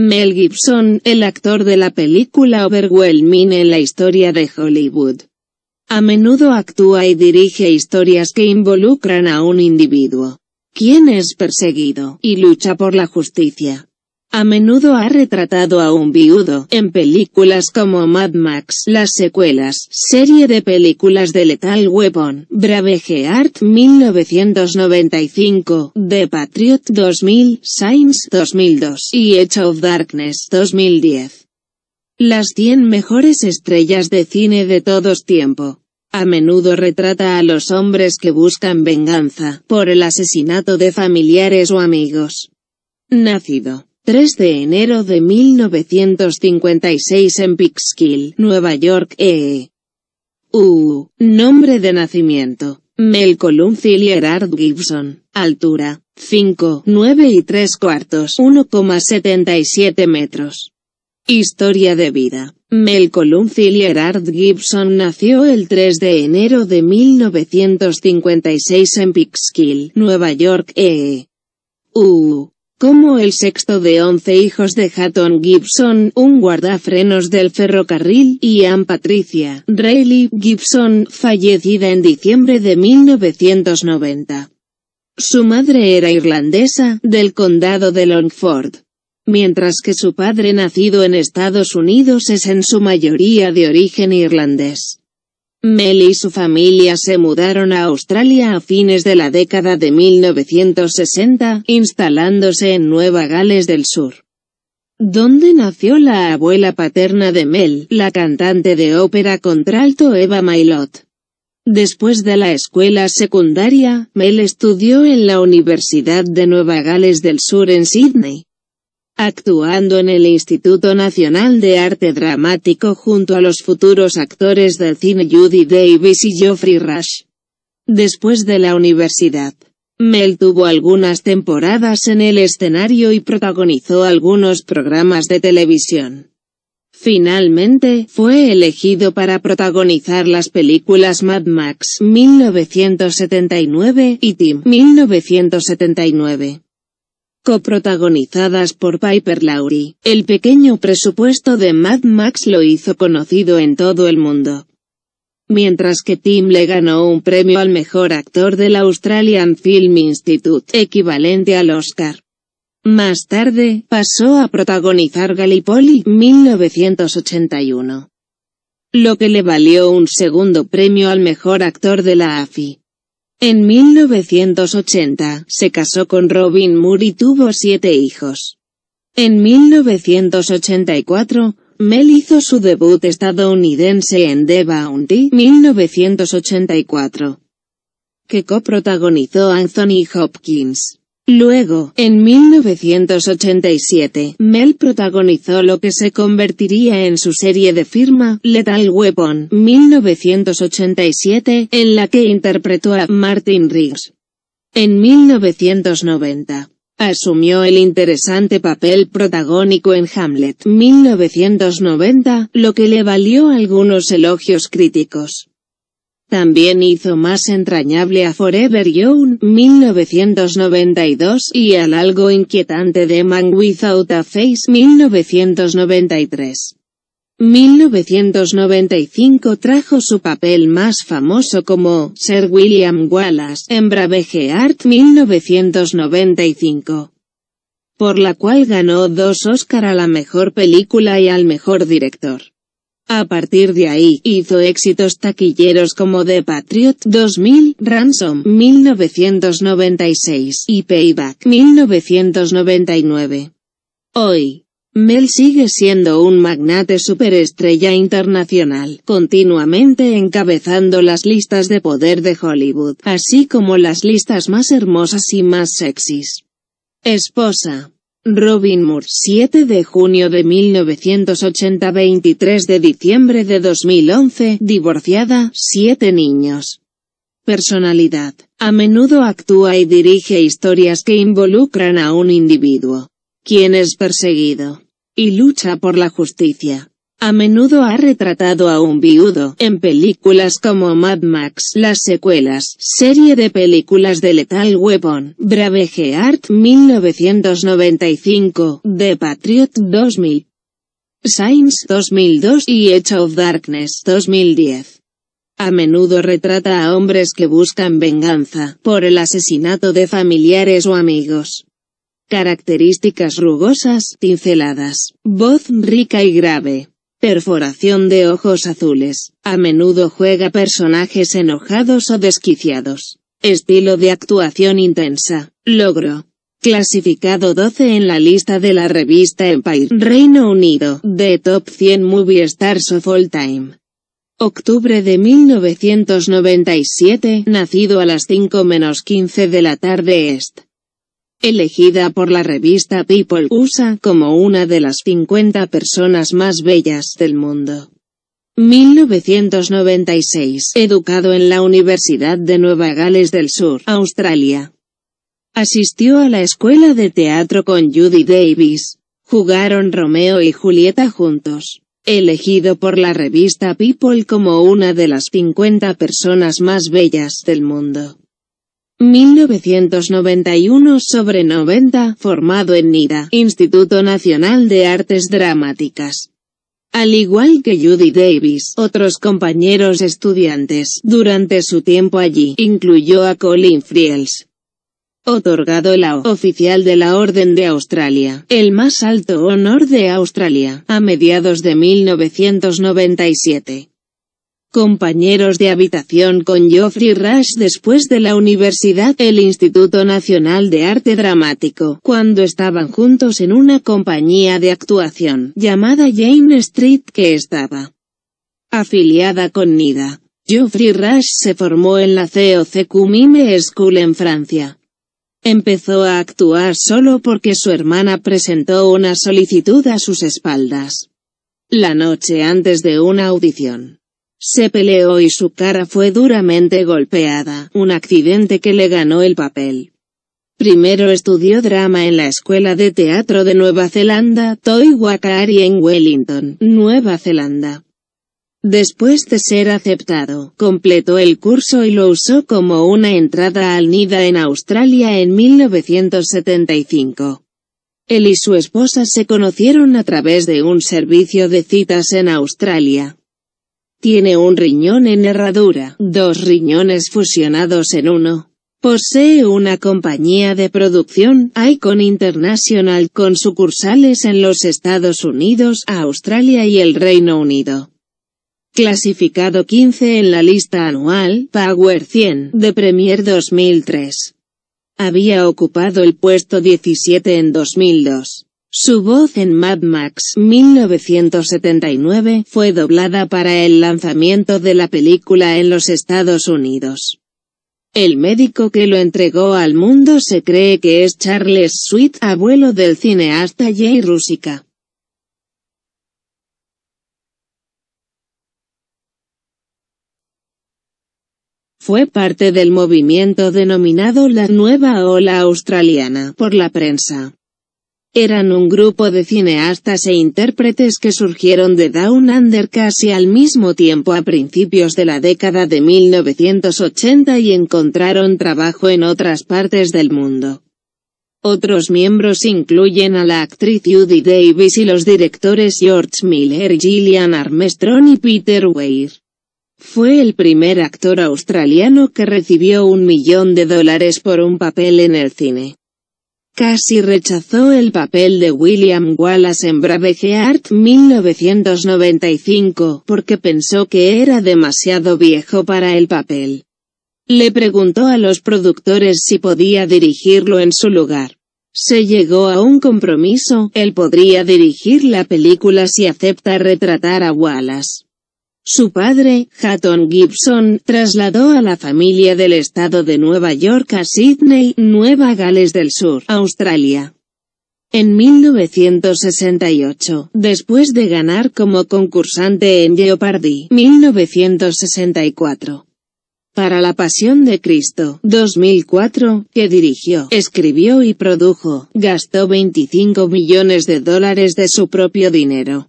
Mel Gibson, el actor de la película Overwhelming en la historia de Hollywood. A menudo actúa y dirige historias que involucran a un individuo, quien es perseguido, y lucha por la justicia. A menudo ha retratado a un viudo, en películas como Mad Max, las secuelas, serie de películas de Lethal Weapon, Braveheart 1995, The Patriot 2000, Science 2002 y Edge of Darkness 2010. Las 100 mejores estrellas de cine de todos tiempo. A menudo retrata a los hombres que buscan venganza, por el asesinato de familiares o amigos. Nacido 3 de enero de 1956 en Peekskill, Nueva York, E. U. Nombre de nacimiento. Mel Melcolum Gerard Gibson. Altura. 5, 9 y 3 cuartos. 1,77 metros. Historia de vida. Mel Melcolum Gerard Gibson nació el 3 de enero de 1956 en Peekskill, Nueva York, E. U como el sexto de once hijos de Hatton Gibson, un guardafrenos del ferrocarril, y Ann Patricia Rayleigh Gibson, fallecida en diciembre de 1990. Su madre era irlandesa, del condado de Longford. Mientras que su padre nacido en Estados Unidos es en su mayoría de origen irlandés. Mel y su familia se mudaron a Australia a fines de la década de 1960, instalándose en Nueva Gales del Sur. Donde nació la abuela paterna de Mel, la cantante de ópera contralto Eva Mailot. Después de la escuela secundaria, Mel estudió en la Universidad de Nueva Gales del Sur en Sydney actuando en el Instituto Nacional de Arte Dramático junto a los futuros actores del cine Judy Davis y Geoffrey Rush. Después de la universidad, Mel tuvo algunas temporadas en el escenario y protagonizó algunos programas de televisión. Finalmente, fue elegido para protagonizar las películas Mad Max 1979 y Tim 1979 coprotagonizadas por Piper Laurie. El pequeño presupuesto de Mad Max lo hizo conocido en todo el mundo. Mientras que Tim le ganó un premio al mejor actor del Australian Film Institute, equivalente al Oscar. Más tarde, pasó a protagonizar Gallipoli, 1981. Lo que le valió un segundo premio al mejor actor de la AFI. En 1980, se casó con Robin Moore y tuvo siete hijos. En 1984, Mel hizo su debut estadounidense en The Bounty 1984, que coprotagonizó Anthony Hopkins. Luego, en 1987, Mel protagonizó lo que se convertiría en su serie de firma, Lethal Weapon, 1987, en la que interpretó a Martin Riggs. En 1990, asumió el interesante papel protagónico en Hamlet, 1990, lo que le valió algunos elogios críticos. También hizo más entrañable a Forever Young, 1992, y al algo inquietante de Man Without a Face, 1993. 1995 trajo su papel más famoso como Sir William Wallace en Braveheart 1995, por la cual ganó dos Oscar a la mejor película y al mejor director. A partir de ahí, hizo éxitos taquilleros como The Patriot 2000, Ransom 1996 y Payback 1999. Hoy, Mel sigue siendo un magnate superestrella internacional, continuamente encabezando las listas de poder de Hollywood, así como las listas más hermosas y más sexys. Esposa Robin Moore 7 de junio de 1980 23 de diciembre de 2011 Divorciada, 7 niños Personalidad A menudo actúa y dirige historias que involucran a un individuo, quien es perseguido, y lucha por la justicia. A menudo ha retratado a un viudo, en películas como Mad Max, las secuelas, serie de películas de Lethal Weapon, Braveheart 1995, The Patriot 2000, Science 2002 y Edge of Darkness 2010. A menudo retrata a hombres que buscan venganza, por el asesinato de familiares o amigos. Características rugosas, pinceladas, voz rica y grave. Perforación de ojos azules. A menudo juega personajes enojados o desquiciados. Estilo de actuación intensa. Logro. Clasificado 12 en la lista de la revista Empire Reino Unido de Top 100 Movie Stars of All Time. Octubre de 1997, nacido a las 5 menos 15 de la tarde est elegida por la revista People USA como una de las 50 personas más bellas del mundo. 1996, educado en la Universidad de Nueva Gales del Sur, Australia. Asistió a la escuela de teatro con Judy Davis. Jugaron Romeo y Julieta juntos. Elegido por la revista People como una de las 50 personas más bellas del mundo. 1991 sobre 90, formado en NIDA, Instituto Nacional de Artes Dramáticas. Al igual que Judy Davis, otros compañeros estudiantes, durante su tiempo allí, incluyó a Colin Friels. Otorgado la oficial de la Orden de Australia, el más alto honor de Australia, a mediados de 1997 compañeros de habitación con Geoffrey Rush después de la universidad, el Instituto Nacional de Arte Dramático, cuando estaban juntos en una compañía de actuación, llamada Jane Street que estaba afiliada con NIDA. Geoffrey Rush se formó en la COC School en Francia. Empezó a actuar solo porque su hermana presentó una solicitud a sus espaldas. La noche antes de una audición. Se peleó y su cara fue duramente golpeada, un accidente que le ganó el papel. Primero estudió drama en la Escuela de Teatro de Nueva Zelanda, Toy en Wellington, Nueva Zelanda. Después de ser aceptado, completó el curso y lo usó como una entrada al NIDA en Australia en 1975. Él y su esposa se conocieron a través de un servicio de citas en Australia. Tiene un riñón en herradura, dos riñones fusionados en uno. Posee una compañía de producción, Icon International, con sucursales en los Estados Unidos, Australia y el Reino Unido. Clasificado 15 en la lista anual, Power 100, de Premier 2003. Había ocupado el puesto 17 en 2002. Su voz en Mad Max 1979 fue doblada para el lanzamiento de la película en los Estados Unidos. El médico que lo entregó al mundo se cree que es Charles Sweet, abuelo del cineasta Jay Rusica. fue parte del movimiento denominado la Nueva Ola Australiana por la prensa. Eran un grupo de cineastas e intérpretes que surgieron de Down Under casi al mismo tiempo a principios de la década de 1980 y encontraron trabajo en otras partes del mundo. Otros miembros incluyen a la actriz Judy Davis y los directores George Miller, Gillian Armstrong y Peter Weir. Fue el primer actor australiano que recibió un millón de dólares por un papel en el cine. Casi rechazó el papel de William Wallace en Braveheart 1995 porque pensó que era demasiado viejo para el papel. Le preguntó a los productores si podía dirigirlo en su lugar. Se llegó a un compromiso, él podría dirigir la película si acepta retratar a Wallace. Su padre, Hatton Gibson, trasladó a la familia del estado de Nueva York a Sydney, Nueva Gales del Sur, Australia. En 1968, después de ganar como concursante en Jeopardy! 1964. Para la Pasión de Cristo, 2004, que dirigió, escribió y produjo, gastó 25 millones de dólares de su propio dinero.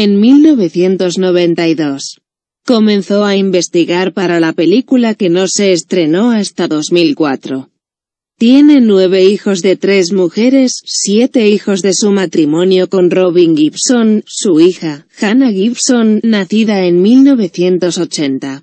En 1992, comenzó a investigar para la película que no se estrenó hasta 2004. Tiene nueve hijos de tres mujeres, siete hijos de su matrimonio con Robin Gibson, su hija, Hannah Gibson, nacida en 1980.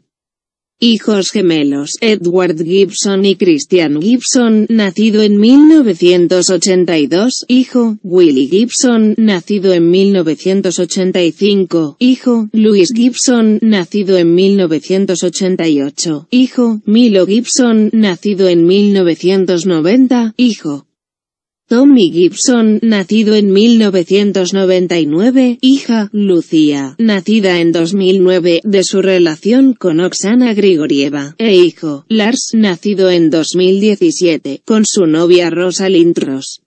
Hijos gemelos, Edward Gibson y Christian Gibson, nacido en 1982, hijo, Willie Gibson, nacido en 1985, hijo, Louis Gibson, nacido en 1988, hijo, Milo Gibson, nacido en 1990, hijo, Tommy Gibson, nacido en 1999, hija, Lucía, nacida en 2009, de su relación con Oksana Grigorieva, e hijo, Lars, nacido en 2017, con su novia rosa Ross.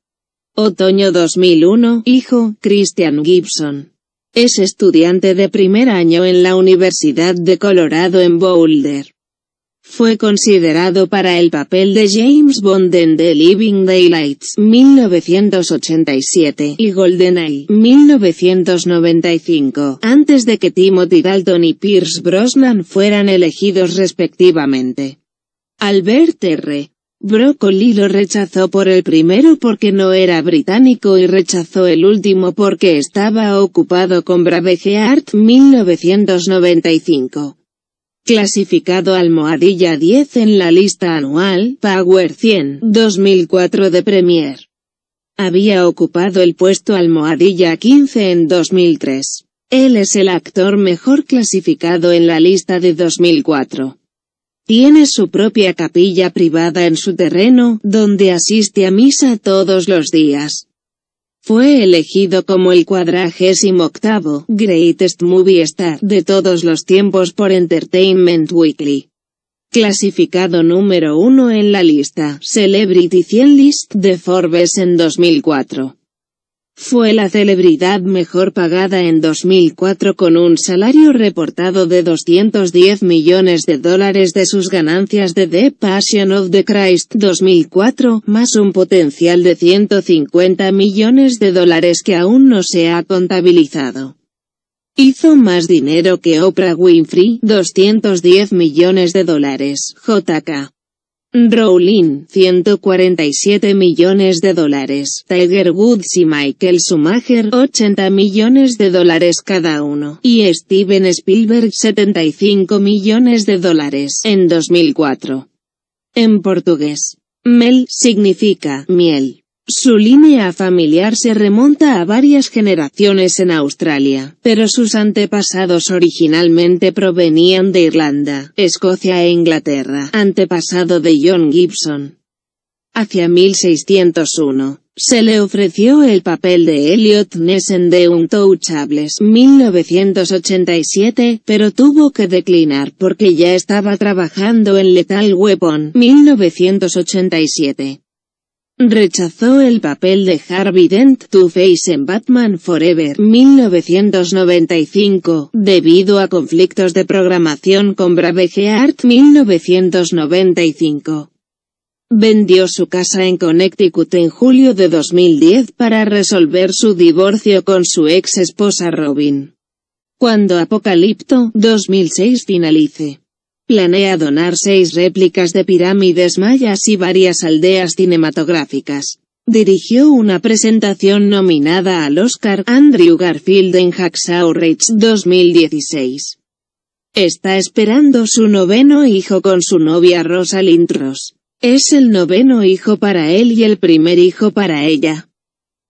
Otoño 2001, hijo, Christian Gibson. Es estudiante de primer año en la Universidad de Colorado en Boulder. Fue considerado para el papel de James Bond en The Living Daylights 1987 y GoldenEye 1995, antes de que Timothy Dalton y Pierce Brosnan fueran elegidos respectivamente. Albert R. Broccoli lo rechazó por el primero porque no era británico y rechazó el último porque estaba ocupado con Braveheart 1995. Clasificado almohadilla 10 en la lista anual Power 100 2004 de Premier. Había ocupado el puesto almohadilla 15 en 2003. Él es el actor mejor clasificado en la lista de 2004. Tiene su propia capilla privada en su terreno, donde asiste a misa todos los días. Fue elegido como el cuadragésimo octavo Greatest Movie Star de todos los tiempos por Entertainment Weekly. Clasificado número uno en la lista Celebrity 100 List de Forbes en 2004. Fue la celebridad mejor pagada en 2004 con un salario reportado de 210 millones de dólares de sus ganancias de The Passion of the Christ 2004, más un potencial de 150 millones de dólares que aún no se ha contabilizado. Hizo más dinero que Oprah Winfrey, 210 millones de dólares, JK. Rowling, 147 millones de dólares, Tiger Woods y Michael Schumacher, 80 millones de dólares cada uno, y Steven Spielberg, 75 millones de dólares, en 2004. En portugués, mel significa miel. Su línea familiar se remonta a varias generaciones en Australia, pero sus antepasados originalmente provenían de Irlanda, Escocia e Inglaterra, antepasado de John Gibson. Hacia 1601, se le ofreció el papel de Elliot Ness The Untouchables 1987, pero tuvo que declinar porque ya estaba trabajando en Lethal Weapon 1987. Rechazó el papel de Harvey Dent Two-Face en Batman Forever 1995, debido a conflictos de programación con Braveheart 1995. Vendió su casa en Connecticut en julio de 2010 para resolver su divorcio con su ex esposa Robin. Cuando Apocalipto 2006 finalice planea donar seis réplicas de pirámides mayas y varias aldeas cinematográficas. Dirigió una presentación nominada al Oscar Andrew Garfield en Hacksaw Ridge 2016. Está esperando su noveno hijo con su novia Rosalind Ross. Es el noveno hijo para él y el primer hijo para ella.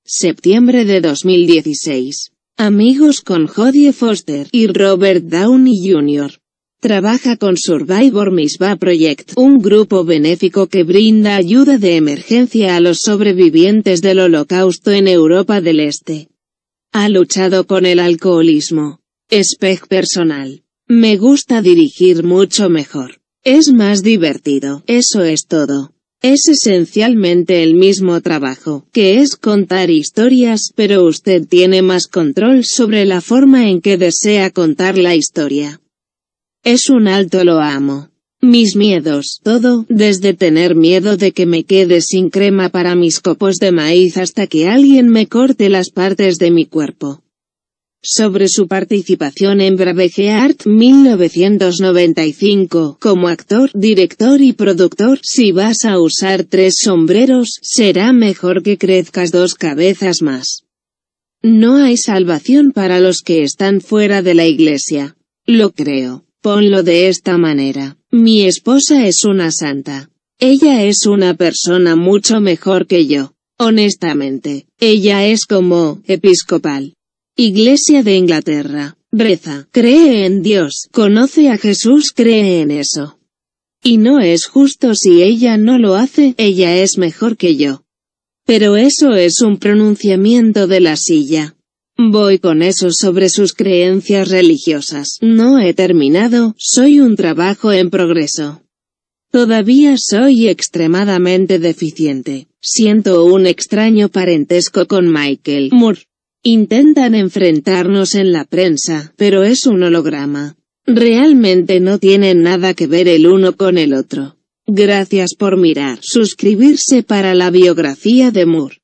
Septiembre de 2016. Amigos con Jodie Foster y Robert Downey Jr. Trabaja con Survivor Misbah Project, un grupo benéfico que brinda ayuda de emergencia a los sobrevivientes del holocausto en Europa del Este. Ha luchado con el alcoholismo. Spec personal. Me gusta dirigir mucho mejor. Es más divertido. Eso es todo. Es esencialmente el mismo trabajo, que es contar historias, pero usted tiene más control sobre la forma en que desea contar la historia. Es un alto lo amo. Mis miedos, todo, desde tener miedo de que me quede sin crema para mis copos de maíz hasta que alguien me corte las partes de mi cuerpo. Sobre su participación en Braveheart 1995 como actor, director y productor, si vas a usar tres sombreros, será mejor que crezcas dos cabezas más. No hay salvación para los que están fuera de la iglesia. Lo creo. Ponlo de esta manera. Mi esposa es una santa. Ella es una persona mucho mejor que yo. Honestamente, ella es como episcopal. Iglesia de Inglaterra. Breza. Cree en Dios. Conoce a Jesús. Cree en eso. Y no es justo si ella no lo hace, ella es mejor que yo. Pero eso es un pronunciamiento de la silla. Voy con eso sobre sus creencias religiosas. No he terminado, soy un trabajo en progreso. Todavía soy extremadamente deficiente. Siento un extraño parentesco con Michael Moore. Intentan enfrentarnos en la prensa, pero es un holograma. Realmente no tienen nada que ver el uno con el otro. Gracias por mirar. Suscribirse para la biografía de Moore.